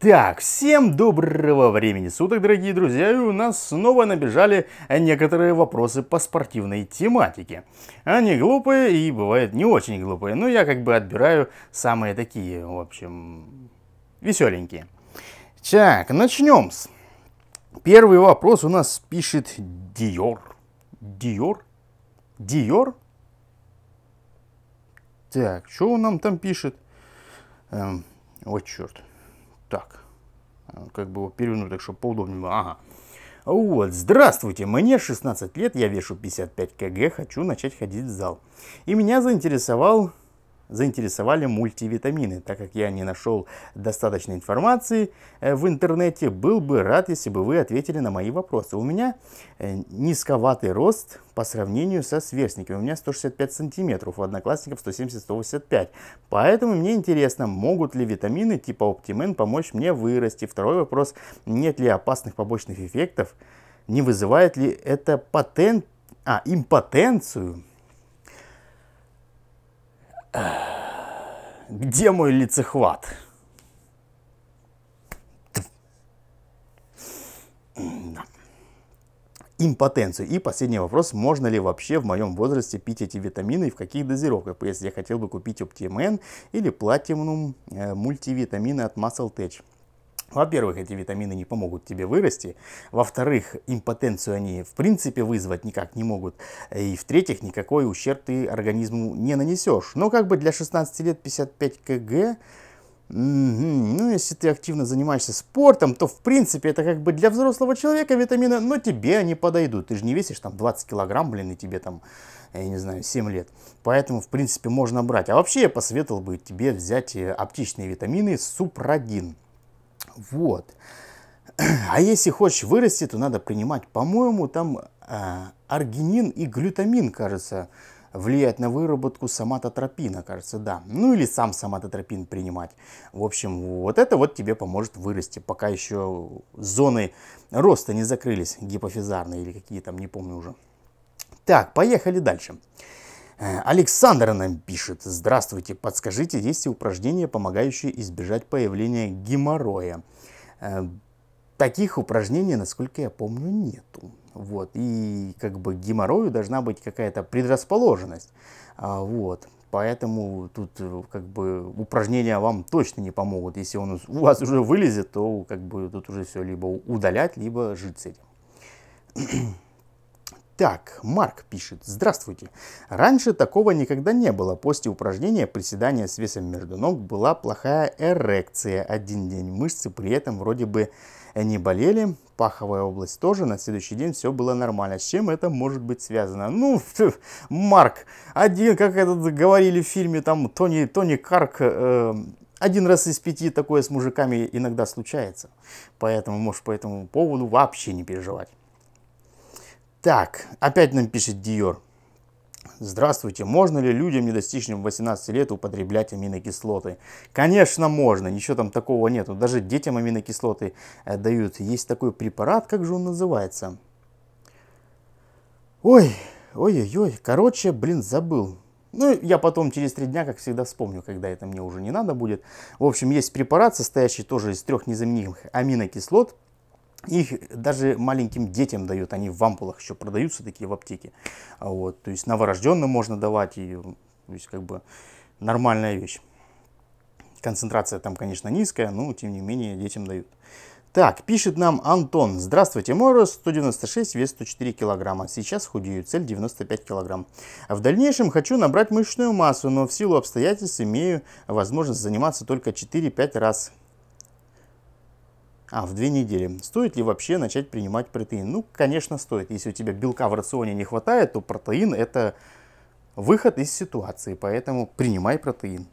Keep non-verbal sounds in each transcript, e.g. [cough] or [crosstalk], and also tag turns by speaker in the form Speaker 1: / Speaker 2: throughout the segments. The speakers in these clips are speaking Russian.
Speaker 1: Так, всем доброго времени суток, дорогие друзья, и у нас снова набежали некоторые вопросы по спортивной тематике. Они глупые и бывают не очень глупые, но я как бы отбираю самые такие, в общем, веселенькие. Так, начнем с. Первый вопрос у нас пишет Диор. Диор? Диор? Так, что он нам там пишет? Эм, вот черт. Так, э, как бы его перевернуть, так чтобы поудобнее было. Ага. Вот, здравствуйте, мне 16 лет, я вешу 55 кг, хочу начать ходить в зал. И меня заинтересовал заинтересовали мультивитамины. Так как я не нашел достаточной информации э, в интернете, был бы рад, если бы вы ответили на мои вопросы. У меня э, низковатый рост по сравнению со сверстниками. У меня 165 сантиметров, у одноклассников 170-185. Поэтому мне интересно, могут ли витамины типа Optimen помочь мне вырасти. Второй вопрос, нет ли опасных побочных эффектов? Не вызывает ли это патент, а, импотенцию? Где мой лицехват? импотенцию. И последний вопрос, можно ли вообще в моем возрасте пить эти витамины и в каких дозировках? Если я хотел бы купить Optimen или Platinum э, мультивитамины от Muscle Tech. Во-первых, эти витамины не помогут тебе вырасти. Во-вторых, импотенцию они в принципе вызвать никак не могут. И в-третьих, никакой ущерб ты организму не нанесешь. Но как бы для 16 лет 55 кг... Ну, если ты активно занимаешься спортом, то, в принципе, это как бы для взрослого человека витамины, но тебе они подойдут. Ты же не весишь там 20 килограмм, блин, и тебе там, я не знаю, 7 лет. Поэтому, в принципе, можно брать. А вообще я посоветовал бы тебе взять э, аптечные витамины Супрадин. Вот. А если хочешь вырасти, то надо принимать. По-моему, там э, аргинин и глютамин, кажется, влияет на выработку соматотропина, кажется, да. Ну или сам соматотропин принимать. В общем, вот это вот тебе поможет вырасти, пока еще зоны роста не закрылись, гипофизарные или какие там, не помню уже. Так, поехали дальше. Дальше. Э, Александр нам пишет. Здравствуйте, подскажите, есть ли упражнения, помогающие избежать появления геморроя? Э, таких упражнений, насколько я помню, нету. Вот. И как бы к геморрою должна быть какая-то предрасположенность. А, вот. Поэтому тут э, как бы упражнения вам точно не помогут. Если он у вас уже вылезет, то как бы тут уже все либо удалять, либо жить с этим. Так, Марк пишет. Здравствуйте. Раньше такого никогда не было. После упражнения приседания с весом между ног была плохая эрекция. Один день мышцы при этом вроде бы не болели. Паховая область тоже. На следующий день все было нормально. С чем это может быть связано? Ну, [laughs] Марк, один, как это говорили в фильме, там Тони, Тони Карк... Э, один раз из пяти такое с мужиками иногда случается. Поэтому может, по этому поводу вообще не переживать. Так, опять нам пишет Диор. Здравствуйте, можно ли людям, не достигшим 18 лет, употреблять аминокислоты? Конечно, можно, ничего там такого нету. Даже детям аминокислоты э, дают. Есть такой препарат, как же он называется? Ой, ой-ой-ой, короче, блин, забыл. Ну, я потом через три дня, как всегда, вспомню, когда это мне уже не надо будет. В общем, есть препарат, состоящий тоже из трех незаменимых аминокислот – их даже маленьким детям дают, они в ампулах еще продаются такие в аптеке. Вот, то есть новорожденным можно давать, и, то есть как бы нормальная вещь. Концентрация там, конечно, низкая, но тем не менее детям дают. Так, пишет нам Антон. Здравствуйте, мой рост 196, вес 104 килограмма. Сейчас худею, цель 95 килограмм. В дальнейшем хочу набрать мышечную массу, но в силу обстоятельств имею возможность заниматься только 4-5 раз а, в две недели. Стоит ли вообще начать принимать протеин? Ну, конечно, стоит. Если у тебя белка в рационе не хватает, то протеин – это выход из ситуации, поэтому принимай протеин.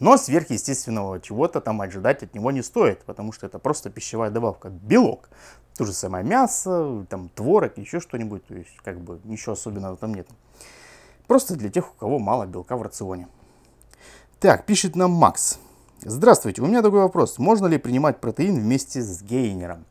Speaker 1: Но сверхъестественного чего-то там ожидать от него не стоит, потому что это просто пищевая добавка, белок. То же самое мясо, там творог, еще что-нибудь, то есть как бы ничего особенного там нет. Просто для тех, у кого мало белка в рационе. Так, пишет нам Макс. Здравствуйте, у меня такой вопрос. Можно ли принимать протеин вместе с гейнером?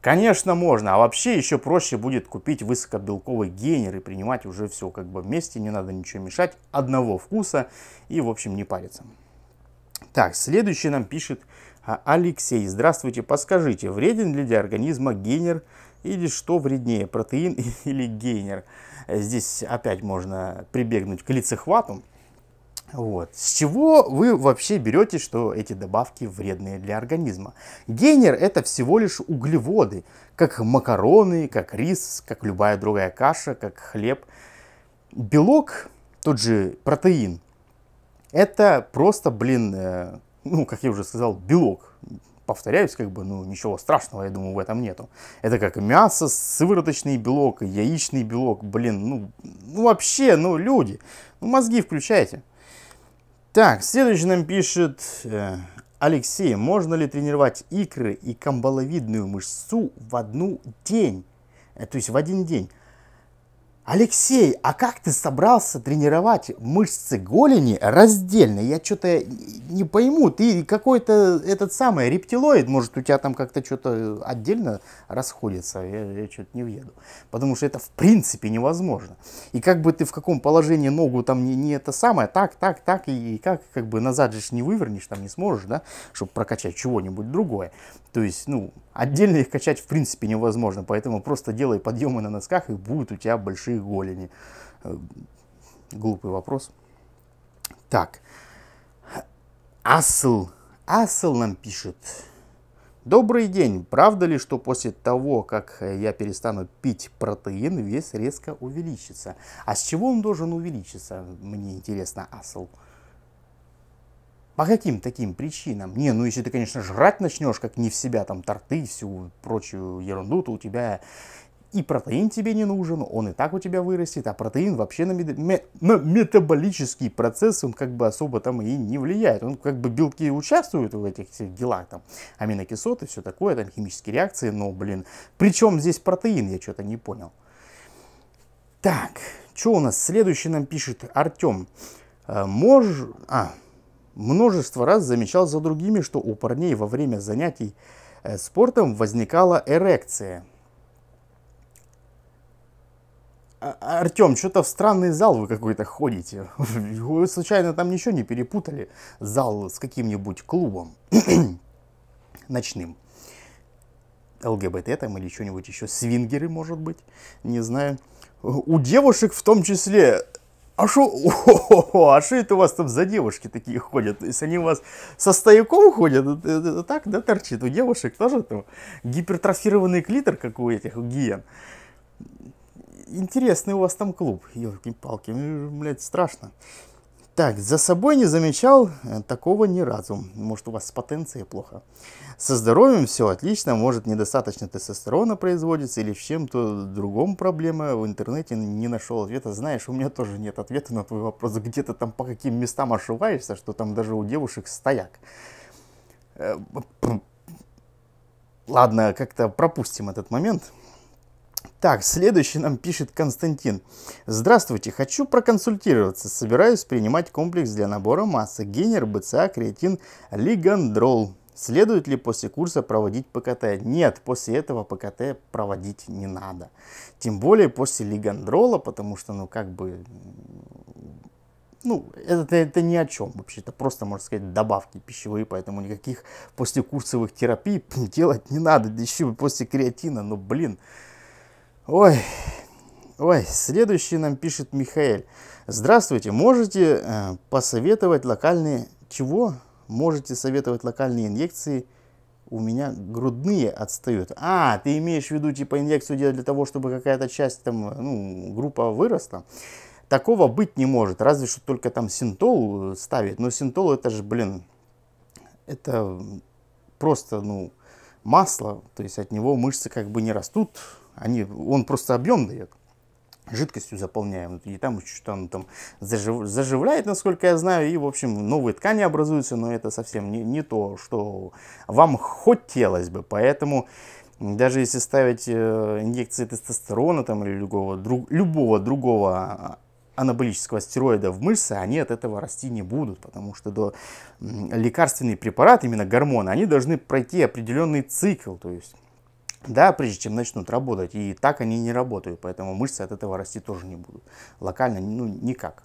Speaker 1: Конечно, можно. А вообще еще проще будет купить высокобелковый гейнер и принимать уже все как бы вместе. Не надо ничего мешать. Одного вкуса и, в общем, не париться. Так, следующий нам пишет а, Алексей. Здравствуйте, подскажите, вреден ли для организма гейнер или что вреднее, протеин [laughs] или гейнер? Здесь опять можно прибегнуть к лицехвату. Вот. С чего вы вообще берете, что эти добавки вредные для организма? Гейнер это всего лишь углеводы, как макароны, как рис, как любая другая каша, как хлеб. Белок, тот же протеин, это просто, блин, э, ну, как я уже сказал, белок. Повторяюсь, как бы, ну, ничего страшного, я думаю, в этом нету. Это как мясо, сывороточный белок, яичный белок, блин, ну, ну вообще, ну, люди, ну, мозги включайте. Так, следующий нам пишет э, Алексей. Можно ли тренировать икры и камбаловидную мышцу в одну день? Э, то есть в один день. Алексей, а как ты собрался тренировать мышцы голени раздельно? Я что-то не пойму, ты какой-то этот самый рептилоид, может у тебя там как-то что-то отдельно расходится, я, я что-то не въеду. Потому что это в принципе невозможно. И как бы ты в каком положении ногу там не, не это самое, так, так, так, и, и как, как бы назад же не вывернешь, там не сможешь, да, чтобы прокачать чего-нибудь другое. То есть, ну, Отдельно их качать в принципе невозможно, поэтому просто делай подъемы на носках и будут у тебя большие голени. Э, глупый вопрос. Так. Асл. Асл нам пишет. Добрый день. Правда ли, что после того, как я перестану пить протеин, вес резко увеличится? А с чего он должен увеличиться, мне интересно, Асл? По каким таким причинам? Не, ну если ты, конечно, жрать начнешь, как не в себя, там, торты и всю прочую ерунду, то у тебя и протеин тебе не нужен, он и так у тебя вырастет, а протеин вообще на, мед... на метаболический процесс, он как бы особо там и не влияет. Он как бы белки участвуют в этих всех делах, там, аминокислоты, все такое, там, химические реакции, но, блин, причем здесь протеин, я что-то не понял. Так, что у нас? Следующий нам пишет Артем. Э, Можешь? А, Множество раз замечал за другими, что у парней во время занятий э, спортом возникала эрекция. А, а, Артем, что-то в странный зал вы какой-то ходите. [laughs] Вы случайно там ничего не перепутали? Зал с каким-нибудь клубом [clears throat] ночным. ЛГБТ там или что-нибудь еще. Свингеры, может быть, не знаю. У девушек в том числе а что, а что это у вас там за девушки такие ходят? То есть они у вас со стояком ходят, это э, так, да, торчит у девушек тоже там гипертрофированный клитор, как у этих, у гиен. Интересный у вас там клуб, елки-палки, блядь, страшно. Так, за собой не замечал э, такого ни разу. Может, у вас с потенцией плохо. Со здоровьем все отлично, может, недостаточно тестостерона производится или в чем-то другом проблема. В интернете не нашел ответа. Знаешь, у меня тоже нет ответа на твой вопрос. Где то там по каким местам ошиваешься, что там даже у девушек стояк. Э, ладно, как-то пропустим этот момент. Так, следующий нам пишет Константин. Здравствуйте, хочу проконсультироваться. Собираюсь принимать комплекс для набора массы. Генер, БЦА, креатин, лигандрол. Следует ли после курса проводить ПКТ? Нет, после этого ПКТ проводить не надо. Тем более после лигандрола, потому что, ну, как бы, ну, это, это ни о чем вообще. Это просто, можно сказать, добавки пищевые, поэтому никаких после курсовых терапий [laughs] делать не надо. Да еще после креатина, ну, блин. Ой, ой, следующий нам пишет Михаил. Здравствуйте, можете э, посоветовать локальные... Чего? Можете советовать локальные инъекции? У меня грудные отстают. А, ты имеешь в виду, типа, инъекцию делать для того, чтобы какая-то часть, там, ну, группа выросла? Такого быть не может, разве что только там синтол э, ставить. Но синтол это же, блин, это просто, ну, масло. То есть от него мышцы как бы не растут, они, он просто объем дает жидкостью заполняем, и там что-то оно там зажив, заживляет, насколько я знаю, и, в общем, новые ткани образуются, но это совсем не, не то, что вам хотелось бы, поэтому даже если ставить э, инъекции тестостерона там, или любого, друг, любого другого а, анаболического стероида в мышцы, они от этого расти не будут, потому что до, лекарственные препараты, именно гормоны, они должны пройти определенный цикл, то есть да, прежде чем начнут работать. И так они не работают, поэтому мышцы от этого расти тоже не будут. Локально, ну, никак.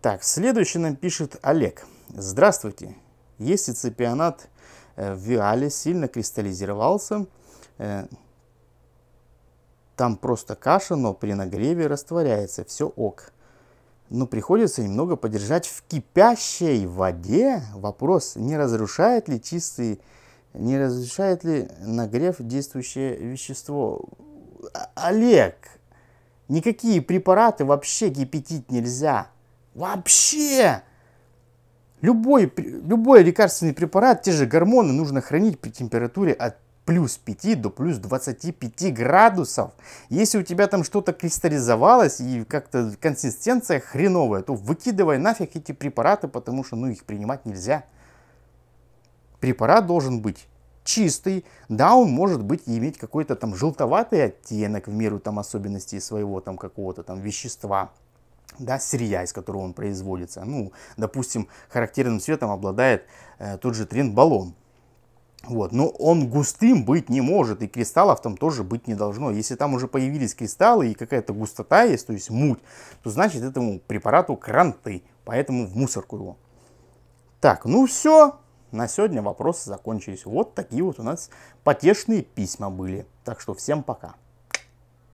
Speaker 1: Так, следующий нам пишет Олег. Здравствуйте. Если цепионат э, в виале сильно кристаллизировался, э, там просто каша, но при нагреве растворяется, все ок. Но приходится немного подержать в кипящей воде. Вопрос, не разрушает ли чистый не разрешает ли нагрев действующее вещество? А, Олег, никакие препараты вообще кипятить нельзя. Вообще! Любой, любой лекарственный препарат, те же гормоны, нужно хранить при температуре от плюс 5 до плюс 25 градусов. Если у тебя там что-то кристаллизовалось и как-то консистенция хреновая, то выкидывай нафиг эти препараты, потому что ну их принимать нельзя препарат должен быть чистый, да, он может быть и иметь какой-то там желтоватый оттенок в меру там особенностей своего там какого-то там вещества, да, сырья, из которого он производится. Ну, допустим, характерным цветом обладает э, тот же трин-баллон. Вот, но он густым быть не может, и кристаллов там тоже быть не должно. Если там уже появились кристаллы и какая-то густота есть, то есть муть, то значит этому препарату кранты, поэтому в мусорку его. Так, ну все, на сегодня вопросы закончились. Вот такие вот у нас потешные письма были. Так что всем пока.